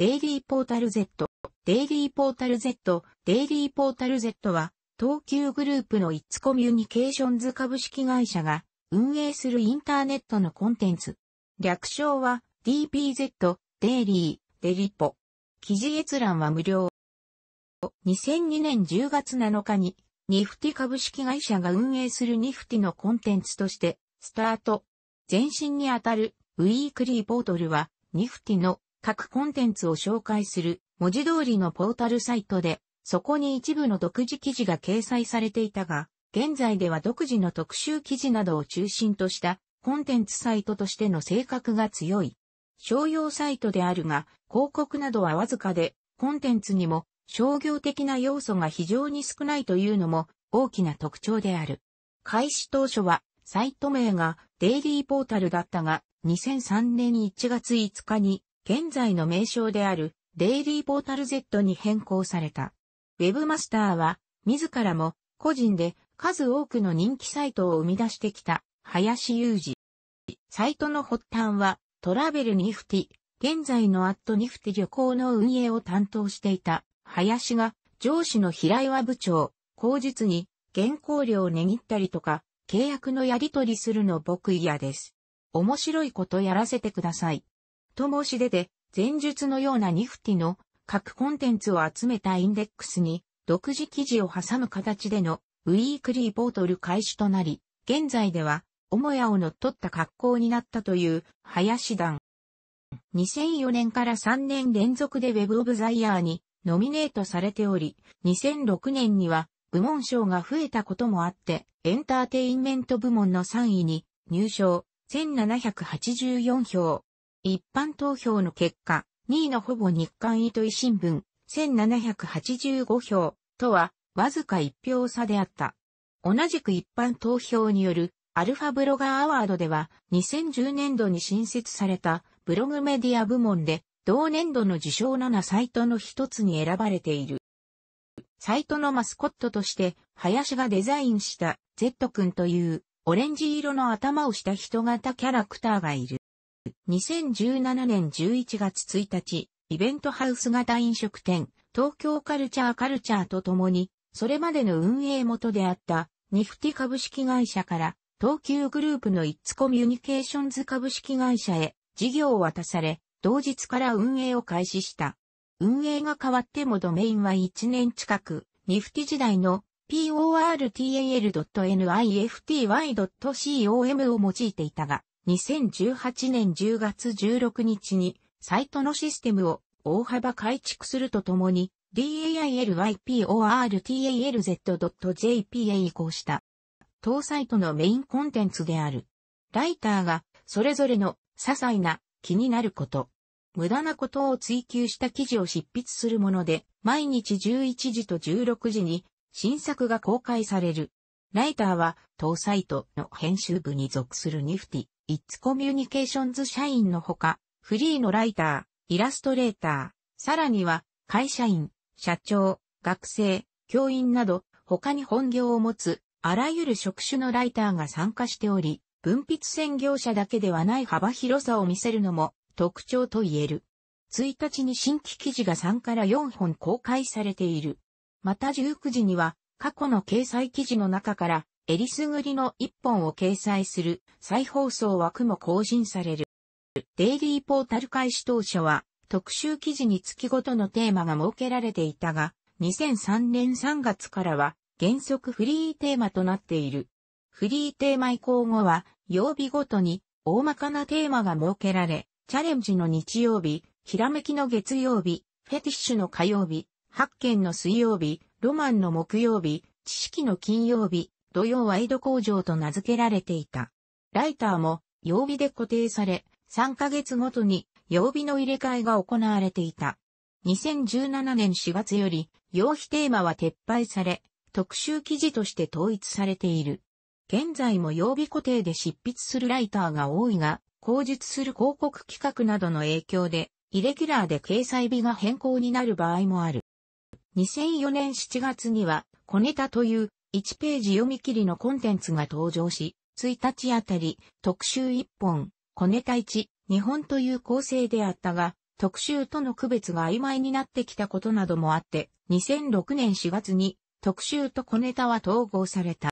デイリーポータル Z、デイリーポータル Z、デイリーポータル Z は、東急グループのイッツコミュニケーションズ株式会社が運営するインターネットのコンテンツ。略称は DPZ、デイリー、デリポ。記事閲覧は無料。2002年10月7日に、ニフティ株式会社が運営するニフティのコンテンツとして、スタート。前身にあたるウィークリーポートルは、ニフティの各コンテンツを紹介する文字通りのポータルサイトで、そこに一部の独自記事が掲載されていたが、現在では独自の特集記事などを中心としたコンテンツサイトとしての性格が強い。商用サイトであるが、広告などはわずかで、コンテンツにも商業的な要素が非常に少ないというのも大きな特徴である。開始当初は、サイト名がデイリーポータルだったが、2003年1月5日に現在の名称であるデイリーポータル Z に変更された。ウェブマスターは自らも個人で数多くの人気サイトを生み出してきた林裕二。サイトの発端はトラベルニフティ、現在のアットニフティ旅行の運営を担当していた林が上司の平岩部長、口実に原稿料を値切ったりとか契約のやり取りするの僕嫌です。面白いことやらせてください。と申し出て、前述のようなニフティの各コンテンツを集めたインデックスに独自記事を挟む形でのウィークリーポートル開始となり、現在では母屋を乗っ取った格好になったという林団。2004年から3年連続で Web of the Year にノミネートされており、2006年には部門賞が増えたこともあって、エンターテインメント部門の3位に入賞1784票、一般投票の結果、2位のほぼ日刊糸井新聞、1785票、とは、わずか1票差であった。同じく一般投票による、アルファブロガーアワードでは、2010年度に新設された、ブログメディア部門で、同年度の受賞7サイトの一つに選ばれている。サイトのマスコットとして、林がデザインした Z 君というオレンジ色の頭をした人型キャラクターがいる。2017年11月1日、イベントハウス型飲食店、東京カルチャーカルチャーとともに、それまでの運営元であった、ニフティ株式会社から、東急グループのイッツコミュニケーションズ株式会社へ、事業を渡され、同日から運営を開始した。運営が変わってもドメインは1年近く、ニフティ時代の portal.nift.y.com を用いていたが、2018年10月16日に、サイトのシステムを大幅改築するとともに、dailyportalz.jp へ移行した。当サイトのメインコンテンツである。ライターが、それぞれの、些細な、気になること、無駄なことを追求した記事を執筆するもので、毎日11時と16時に新作が公開される。ライターは、当サイトの編集部に属するニフティイッツコミュニケーションズ社員のほか、フリーのライター、イラストレーター、さらには会社員、社長、学生、教員など、他に本業を持つ、あらゆる職種のライターが参加しており、文筆専業者だけではない幅広さを見せるのも特徴と言える。1日に新規記事が3から4本公開されている。また19時には過去の掲載記事の中からえりすぐりの一本を掲載する再放送枠も更新される。デイリーポータル開始当初は特集記事につきごとのテーマが設けられていたが、2003年3月からは原則フリーテーマとなっている。フリーテーマ移行後は曜日ごとに大まかなテーマが設けられ、チャレンジの日曜日、ひらめきの月曜日、フェティッシュの火曜日、発見の水曜日、ロマンの木曜日、知識の金曜日、土曜ワイド工場と名付けられていた。ライターも曜日で固定され、3ヶ月ごとに曜日の入れ替えが行われていた。2017年4月より、曜日テーマは撤廃され、特集記事として統一されている。現在も曜日固定で執筆するライターが多いが、口述する広告企画などの影響で、イレギュラーで掲載日が変更になる場合もある。2004年7月には、小ネタという1ページ読み切りのコンテンツが登場し、1日あたり、特集1本、小ネタ1、2本という構成であったが、特集との区別が曖昧になってきたことなどもあって、2006年4月に特集と小ネタは統合された。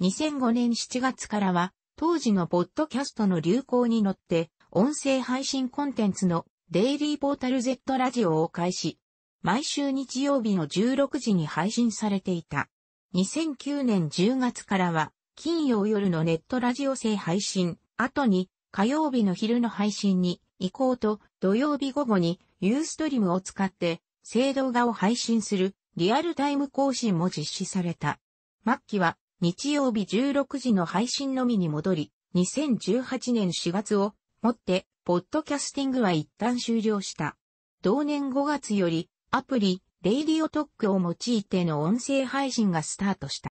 2005年7月からは、当時のポッドキャストの流行に乗って、音声配信コンテンツのデイリーポータル Z ラジオを開始、毎週日曜日の16時に配信されていた。2009年10月からは、金曜夜のネットラジオ制配信、後に火曜日の昼の配信に移行と土曜日午後にユーストリムを使って制動画を配信するリアルタイム更新も実施された。末期は日曜日16時の配信のみに戻り、2018年4月をもって、ポッドキャスティングは一旦終了した。同年5月より、アプリ、レイディオトックを用いての音声配信がスタートした。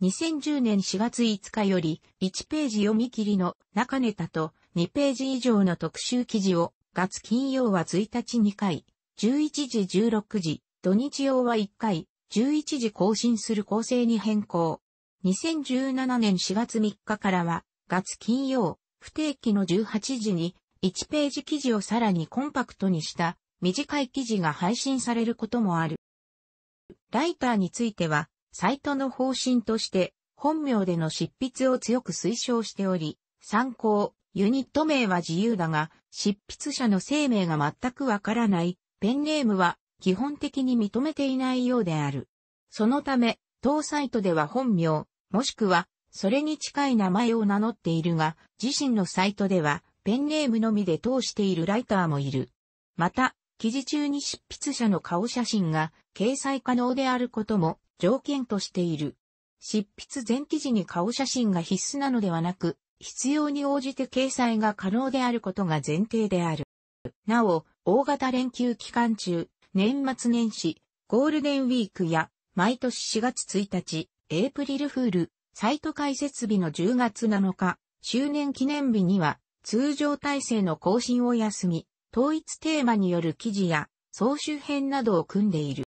2010年4月5日より1ページ読み切りの中ネタと2ページ以上の特集記事を月金曜は1日2回、11時16時、土日曜は1回、11時更新する構成に変更。2017年4月3日からは月金曜、不定期の18時に1ページ記事をさらにコンパクトにした短い記事が配信されることもある。ライターについては、サイトの方針として、本名での執筆を強く推奨しており、参考、ユニット名は自由だが、執筆者の生命が全くわからない、ペンネームは基本的に認めていないようである。そのため、当サイトでは本名、もしくは、それに近い名前を名乗っているが、自身のサイトでは、ペンネームのみで通しているライターもいる。また、記事中に執筆者の顔写真が掲載可能であることも条件としている。執筆前記事に顔写真が必須なのではなく、必要に応じて掲載が可能であることが前提である。なお、大型連休期間中、年末年始、ゴールデンウィークや、毎年4月1日、エイプリルフール、サイト開設日の10月7日、周年記念日には、通常体制の更新を休み、統一テーマによる記事や総集編などを組んでいる。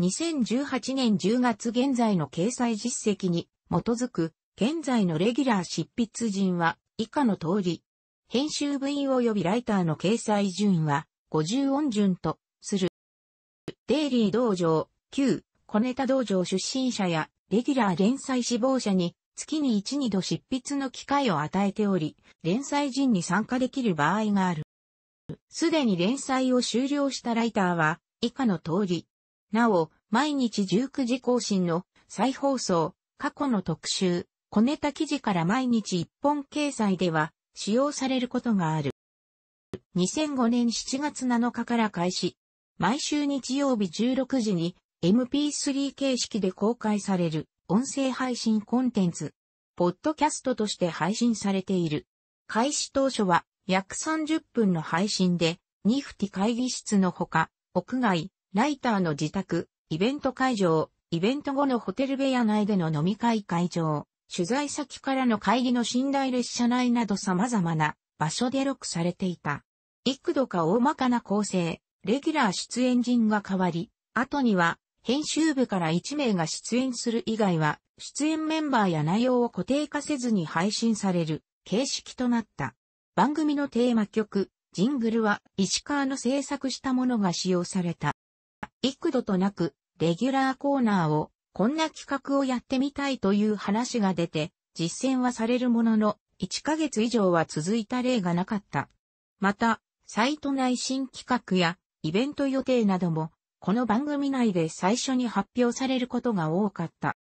2018年10月現在の掲載実績に基づく現在のレギュラー執筆陣は以下の通り、編集部員及びライターの掲載順は50音順とする。デイリー道場、旧、小ネタ道場出身者やレギュラー連載志望者に月に1、2度執筆の機会を与えており、連載陣に参加できる場合がある。すでに連載を終了したライターは、以下の通り。なお、毎日19時更新の再放送、過去の特集、小ネタ記事から毎日1本掲載では使用されることがある。2005年7月7日から開始、毎週日曜日16時に MP3 形式で公開される音声配信コンテンツ、ポッドキャストとして配信されている。開始当初は約30分の配信で、ニフティ会議室のほか、屋外、ライターの自宅、イベント会場、イベント後のホテル部屋内での飲み会会場、取材先からの会議の寝台列車内など様々な場所で録されていた。幾度か大まかな構成、レギュラー出演陣が変わり、後には編集部から1名が出演する以外は、出演メンバーや内容を固定化せずに配信される形式となった。番組のテーマ曲、ジングルは石川の制作したものが使用された。幾度となく、レギュラーコーナーを、こんな企画をやってみたいという話が出て、実践はされるものの、1ヶ月以上は続いた例がなかった。また、サイト内新企画や、イベント予定なども、この番組内で最初に発表されることが多かった。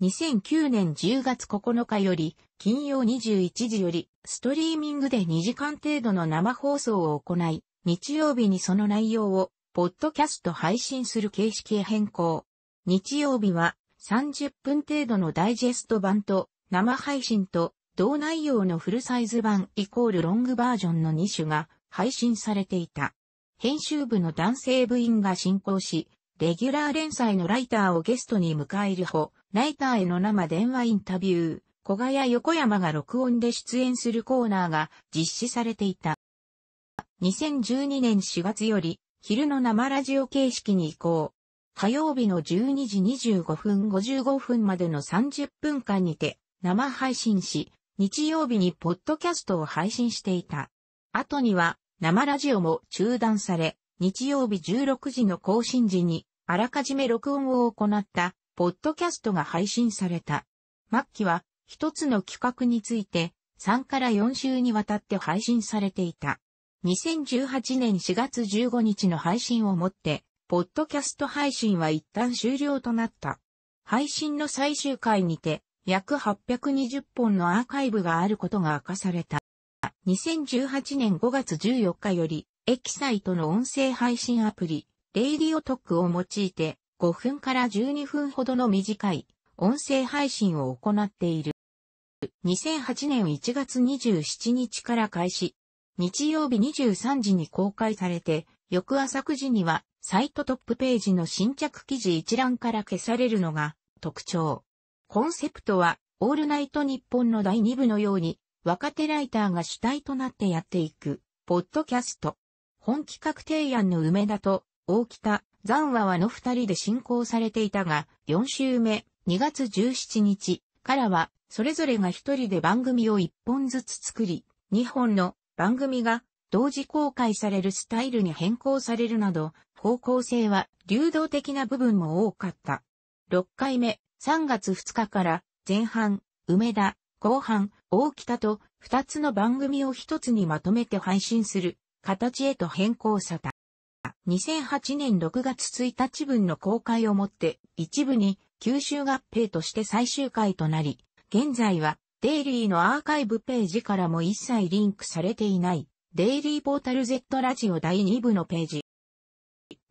2009年10月9日より、金曜21時より、ストリーミングで2時間程度の生放送を行い、日曜日にその内容を、ポッドキャスト配信する形式へ変更。日曜日は、30分程度のダイジェスト版と、生配信と、同内容のフルサイズ版イコールロングバージョンの2種が配信されていた。編集部の男性部員が進行し、レギュラー連載のライターをゲストに迎えるほ、ライターへの生電話インタビュー、小谷横山が録音で出演するコーナーが実施されていた。2012年4月より、昼の生ラジオ形式に移行。火曜日の12時25分55分までの30分間にて生配信し、日曜日にポッドキャストを配信していた。後には生ラジオも中断され、日曜日16時の更新時にあらかじめ録音を行ったポッドキャストが配信された。末期は一つの企画について3から4週にわたって配信されていた。2018年4月15日の配信をもって、ポッドキャスト配信は一旦終了となった。配信の最終回にて、約820本のアーカイブがあることが明かされた。2018年5月14日より、エキサイトの音声配信アプリ、レイディオトックを用いて、5分から12分ほどの短い音声配信を行っている。2008年1月27日から開始、日曜日23時に公開されて、翌朝9時にはサイトトップページの新着記事一覧から消されるのが特徴。コンセプトは、オールナイト日本の第2部のように、若手ライターが主体となってやっていく、ポッドキャスト。本企画提案の梅田と大北、ザンワワの二人で進行されていたが、4週目、2月17日からはそれぞれが一人で番組を一本ずつ作り、二本の番組が同時公開されるスタイルに変更されるなど、方向性は流動的な部分も多かった。6回目、3月2日から前半、梅田、後半、大北と2つの番組を一つにまとめて配信する形へと変更された。2008年6月1日分の公開をもって一部に九州合併として最終回となり、現在は、デイリーのアーカイブページからも一切リンクされていない、デイリーポータル Z ラジオ第2部のページ。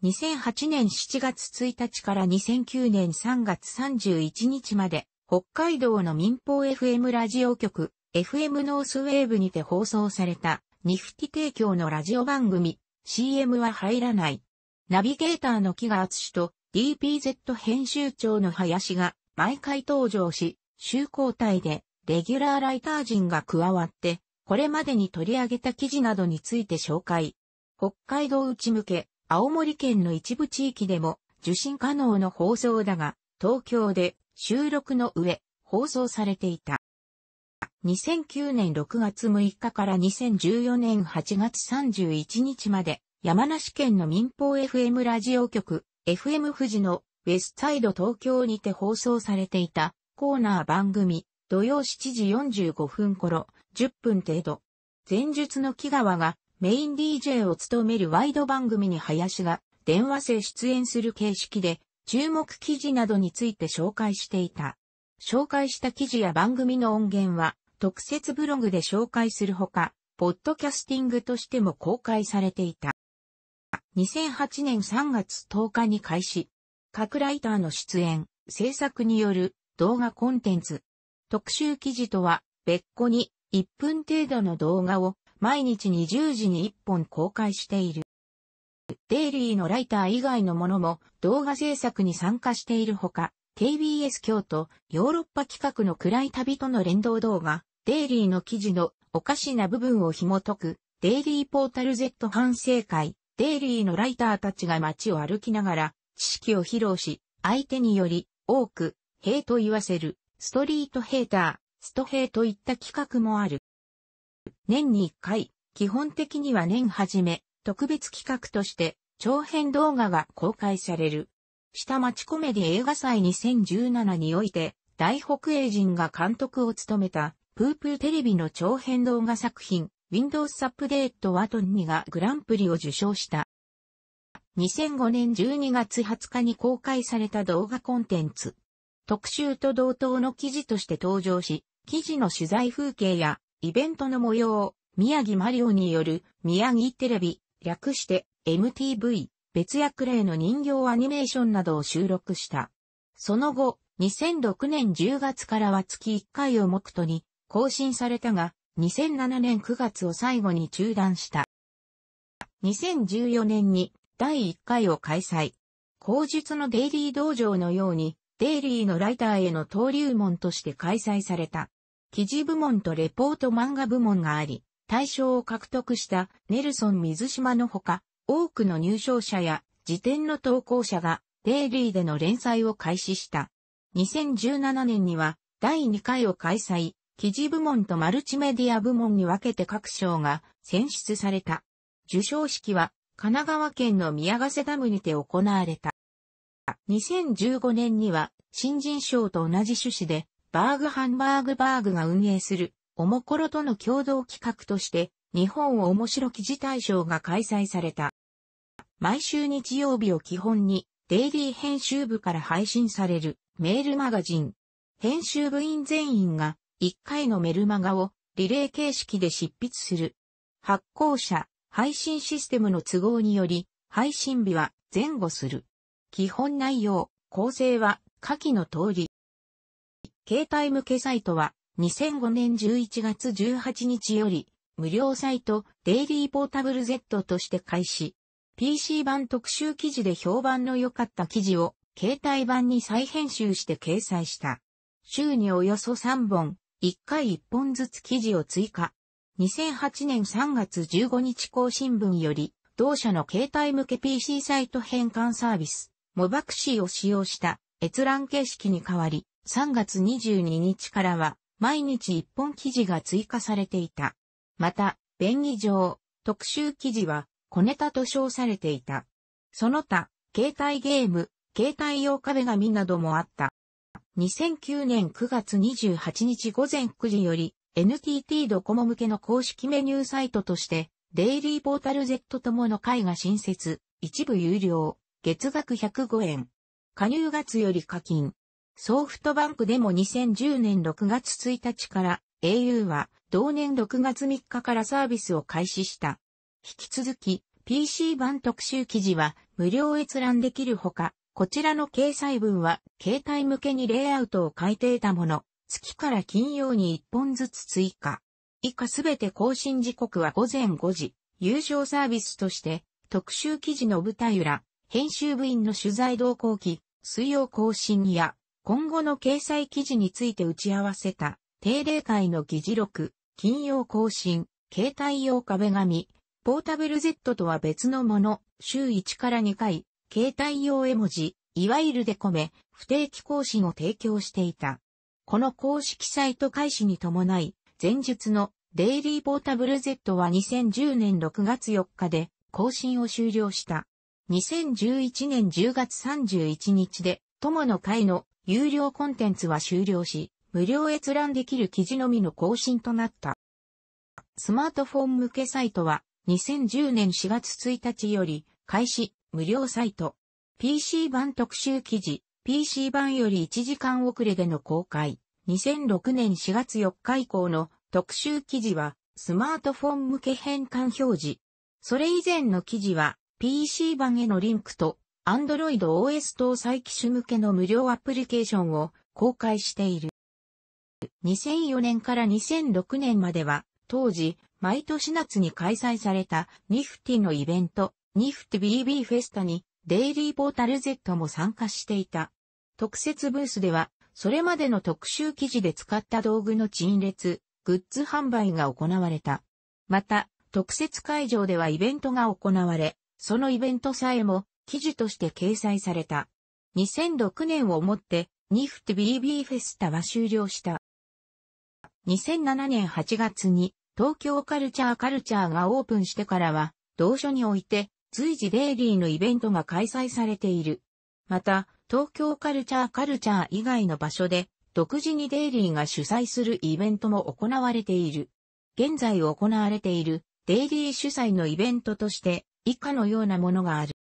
2008年7月1日から2009年3月31日まで、北海道の民放 FM ラジオ局、FM ノースウェーブにて放送された、ニフティ提供のラジオ番組、CM は入らない。ナビゲーターの木が厚しと DPZ 編集長の林が毎回登場し、集交代でレギュラーライター陣が加わって、これまでに取り上げた記事などについて紹介。北海道内向け、青森県の一部地域でも受信可能の放送だが、東京で収録の上、放送されていた。2009年6月6日から2014年8月31日まで、山梨県の民放 FM ラジオ局、FM 富士のウェスサイド東京にて放送されていたコーナー番組、土曜7時45分頃、10分程度。前述の木川がメイン DJ を務めるワイド番組に林が電話制出演する形式で、注目記事などについて紹介していた。紹介した記事や番組の音源は、特設ブログで紹介するほか、ポッドキャスティングとしても公開されていた。2008年3月10日に開始、各ライターの出演、制作による動画コンテンツ。特集記事とは別個に1分程度の動画を毎日20時に1本公開している。デイリーのライター以外のものも動画制作に参加しているほか、KBS 京都ヨーロッパ企画の暗い旅との連動動画、デイリーの記事のおかしな部分を紐解く、デイリーポータル Z 反省会、デイリーのライターたちが街を歩きながら知識を披露し、相手により多く兵と言わせる、ストリートヘーター、スト兵といった企画もある。年に1回、基本的には年初め、特別企画として、長編動画が公開される。下町コメディ映画祭2017において、大北英人が監督を務めた、プープーテレビの長編動画作品、Windows アップデートワトン2がグランプリを受賞した。2005年12月20日に公開された動画コンテンツ、特集と同等の記事として登場し、記事の取材風景やイベントの模様を宮城マリオによる宮城テレビ、略して MTV、別役例の人形アニメーションなどを収録した。その後、2006年10月からは月1回を目途に更新されたが、2007年9月を最後に中断した。2014年に第1回を開催。後述のデイリー道場のようにデイリーのライターへの登竜門として開催された。記事部門とレポート漫画部門があり、大賞を獲得したネルソン水島のほか、多くの入賞者や辞典の投稿者がデイリーでの連載を開始した。2017年には第2回を開催、記事部門とマルチメディア部門に分けて各賞が選出された。受賞式は神奈川県の宮ヶ瀬ダムにて行われた。2015年には新人賞と同じ趣旨で、バーグハンバーグバーグが運営する、おもころとの共同企画として、日本を面白記事大賞が開催された。毎週日曜日を基本に、デイリー編集部から配信されるメールマガジン。編集部員全員が1回のメルマガをリレー形式で執筆する。発行者、配信システムの都合により、配信日は前後する。基本内容、構成は下記の通り。携帯向けサイトは2005年11月18日より無料サイトデイリーポータブル Z として開始。PC 版特集記事で評判の良かった記事を携帯版に再編集して掲載した。週におよそ3本、1回1本ずつ記事を追加。2008年3月15日更新分より、同社の携帯向け PC サイト変換サービス、モバクシーを使用した閲覧形式に変わり、3月22日からは毎日1本記事が追加されていた。また、便宜上、特集記事は小ネタと称されていた。その他、携帯ゲーム、携帯用壁紙などもあった。2009年9月28日午前9時より NTT ドコモ向けの公式メニューサイトとしてデイリーポータル Z ともの会が新設、一部有料。月額105円。加入月より課金。ソフトバンクでも2010年6月1日から au は同年6月3日からサービスを開始した。引き続き PC 版特集記事は無料閲覧できるほか、こちらの掲載文は携帯向けにレイアウトを改定ていたもの、月から金曜に1本ずつ追加。以下すべて更新時刻は午前5時、優勝サービスとして特集記事の舞台裏、編集部員の取材同行期、水曜更新や、今後の掲載記事について打ち合わせた、定例会の議事録、金曜更新、携帯用壁紙、ポータブル Z とは別のもの、週1から2回、携帯用絵文字、いわゆるデコメ、不定期更新を提供していた。この公式サイト開始に伴い、前述のデイリーポータブル Z は2010年6月4日で更新を終了した。2011年10月31日で、友の会の有料コンテンツは終了し、無料閲覧できる記事のみの更新となった。スマートフォン向けサイトは、2010年4月1日より、開始、無料サイト。PC 版特集記事、PC 版より1時間遅れでの公開。2006年4月4日以降の特集記事は、スマートフォン向け変換表示。それ以前の記事は、PC 版へのリンクと Android OS 搭載機種向けの無料アプリケーションを公開している。2004年から2006年までは、当時、毎年夏に開催されたニフティのイベント、ニフティ BB フェスタにデイリーポータル Z も参加していた。特設ブースでは、それまでの特集記事で使った道具の陳列、グッズ販売が行われた。また、特設会場ではイベントが行われ、そのイベントさえも記事として掲載された。2006年をもってニフテ BB フェスタは終了した。2007年8月に東京カルチャーカルチャーがオープンしてからは、同所において随時デイリーのイベントが開催されている。また、東京カルチャーカルチャー以外の場所で、独自にデイリーが主催するイベントも行われている。現在行われているデイリー主催のイベントとして、以下のようなものがある。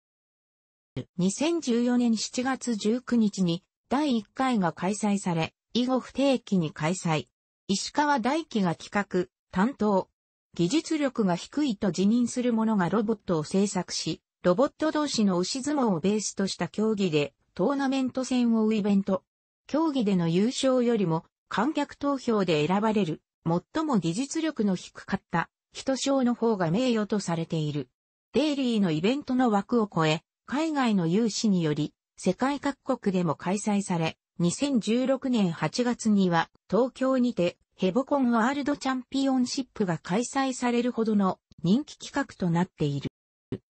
2014年7月19日に第1回が開催され、以後不定期に開催。石川大輝が企画、担当。技術力が低いと辞任する者がロボットを制作し、ロボット同士の押し相撲をベースとした競技で、トーナメント戦をイベント。競技での優勝よりも、観客投票で選ばれる、最も技術力の低かった、人賞の方が名誉とされている。デイリーのイベントの枠を超え、海外の有志により、世界各国でも開催され、2016年8月には東京にてヘボコンワールドチャンピオンシップが開催されるほどの人気企画となっている。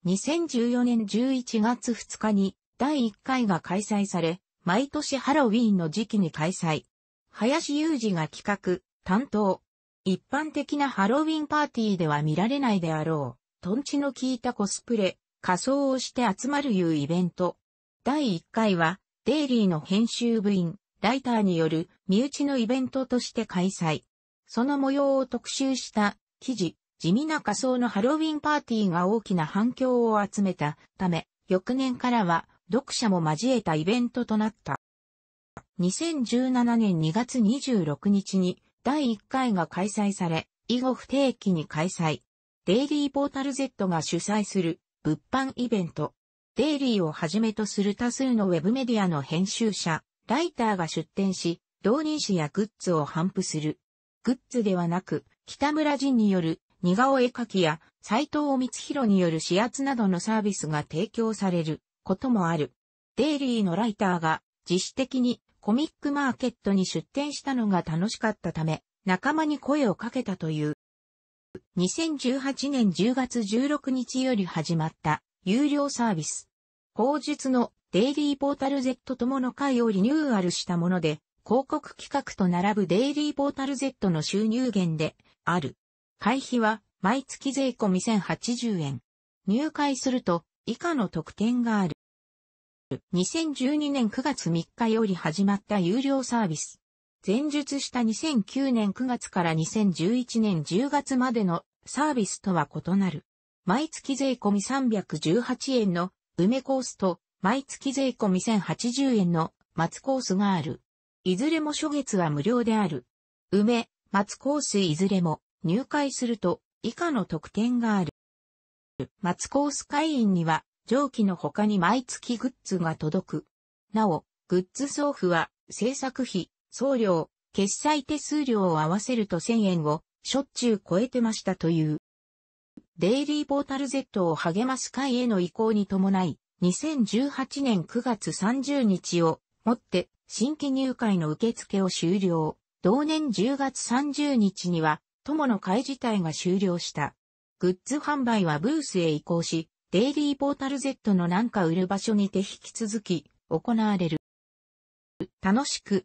2014年11月2日に第1回が開催され、毎年ハロウィーンの時期に開催。林雄二が企画、担当。一般的なハロウィンパーティーでは見られないであろう。トンチの効いたコスプレ、仮装をして集まるいうイベント。第1回は、デイリーの編集部員、ライターによる身内のイベントとして開催。その模様を特集した記事、地味な仮装のハロウィンパーティーが大きな反響を集めたため、翌年からは読者も交えたイベントとなった。2017年2月26日に第1回が開催され、以後不定期に開催。デイリーポータル Z が主催する物販イベント。デイリーをはじめとする多数のウェブメディアの編集者、ライターが出展し、同人誌やグッズを販布する。グッズではなく、北村人による似顔絵描きや、斎藤光弘による指圧などのサービスが提供されることもある。デイリーのライターが自主的にコミックマーケットに出展したのが楽しかったため、仲間に声をかけたという。2018年10月16日より始まった有料サービス。法術のデイリーポータル Z 友の会をリニューアルしたもので、広告企画と並ぶデイリーポータル Z の収入源である。会費は毎月税込み1080円。入会すると以下の特典がある。2012年9月3日より始まった有料サービス。前述した2009年9月から2011年10月までのサービスとは異なる。毎月税込み318円の梅コースと毎月税込み1080円の松コースがある。いずれも初月は無料である。梅、松コースいずれも入会すると以下の特典がある。松コース会員には上記の他に毎月グッズが届く。なお、グッズ送付は制作費、送料、決済手数料を合わせると1000円をしょっちゅう超えてましたという。デイリーポータル Z を励ます会への移行に伴い、2018年9月30日をもって新規入会の受付を終了。同年10月30日には、友の会自体が終了した。グッズ販売はブースへ移行し、デイリーポータル Z のなんか売る場所にて引き続き行われる。楽しく